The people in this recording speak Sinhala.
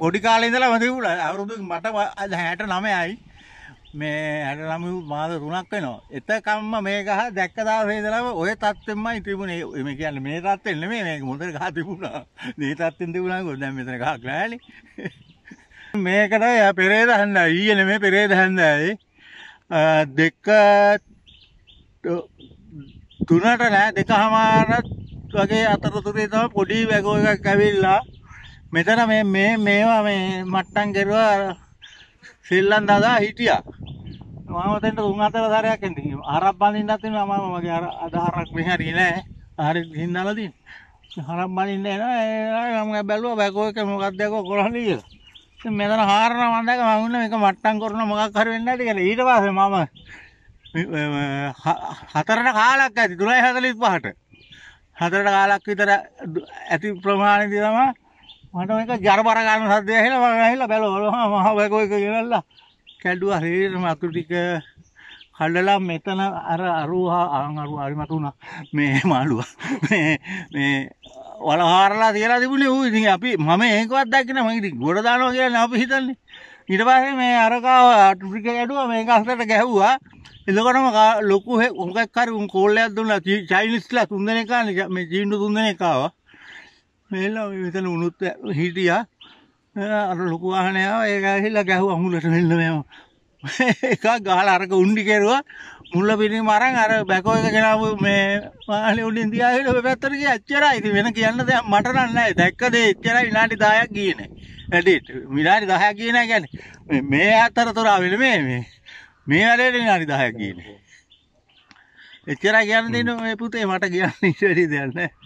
පොඩි කාලේ ඉඳලා වඳිවුල අවුරුදු මට අද 69යි මේ 69 මාස 3ක් වෙනවා එතකම්ම මේ ගහ දැක්ක දාසේ ඉඳලාම ඔය තත්ත්වෙමයි තිබුණේ මේ කියන්නේ මේ තත්ත්වෙ නෙමෙයි මේ මොකද ගහ තිබුණා මේ තත්ත්වෙන් තිබුණා ගොඩ දැන් මෙතන ගහක් නැහැනේ මේකට පෙරේද හන්දා ඊයේ නෙමෙයි පෙරේද හන්දායි දෙක තුනට නෑ දෙකමාරත් වගේ අතරතුරේ තමයි පොඩි වැගෝ එකක් ඇවිල්ලා මෙතන මේ මේ මේවා මේ මට්ටම් කරුවා ශ්‍රීලංකාවදා හිටියා. මම දැන් තුන් හතර සැරයක් එන්නේ. හරක් බඳින්නත් වෙනවා මම මගේ අර අදහරක් මෙහෙරි නෑ. හරි හින්දාලා තියෙන්නේ. හරක් බඳින්න එනවා. මම බැලුවා බකෝ එක මොකක්ද යකෝ කරන්නේ කියලා. ඉතින් මෙතන හාරන මම දැක මම උන්නේ මේක මට්ටම් කරන මොකක් හරි වෙන්නේ නැති කියලා. ඊට පස්සේ මම හතරට කාලක් ඇති 3:45ට. හතරට කාලක් විතර ඇති ප්‍රමාණයදී තමයි මට මේක ජරබර ගන්න සද්දය ඇහිලා මම ඇහිලා බැලුවා මහ බකෝයි කියලා කැඩුවා හරියටම අතු ටික කඩලා මෙතන අර අරුහා අරන් අරු හරිමට උනා මේ මාළුව මේ මේ වලහාරලා තියලා තිබුණේ ඌ ඉතින් අපි මම ඒකවත් දැක්කේ නැහැ මම ඉතින් ගොඩ දානවා කියලා අපි හිතන්නේ ඊට පස්සේ මේ අරකාව අතු ටික කැඩුවා මේක අතට ගැහුවා එතකොටම ලොකු හොකක් හරි උන් කෝල්ලයක් දුන්නා චයිනිස්ලා තුන්දෙනෙක් ආනේ මේ චීන තුන්දෙනෙක් ආවා මෙහෙලා මෙතන උනුත් හිටියා අර ලොකු වාහනය ආවා ඒක ඇහිලා ගැහුවා අමුලට මෙන්න මෙහෙම එකක් ගහලා අරක උණ්ඩි කෙරුවා මුල්ල පිටින් මරන් අර බැකෝ එක ගෙනාවු මේ වාහනේ උඩින් තියාගෙන ඔය පැත්තට ගියා එච්චරයි ඉතින් වෙන කියන්න දෙයක් මට නම් නැහැ දැක්ක දේ එච්චරයි විනාඩි 10ක් ගියේ නේ ඇඩිට විනාඩි 10ක් ගියේ නැහැ කියන්නේ මේ අතරතුර ආවෙල මේ මේ මේ වැඩේට විනාඩි 10ක් ගියේ නේ එච්චරයි කියන්න දෙන්නේ මේ පුතේ මට කියන්න ඉස්සරහ දෙයක් නැහැ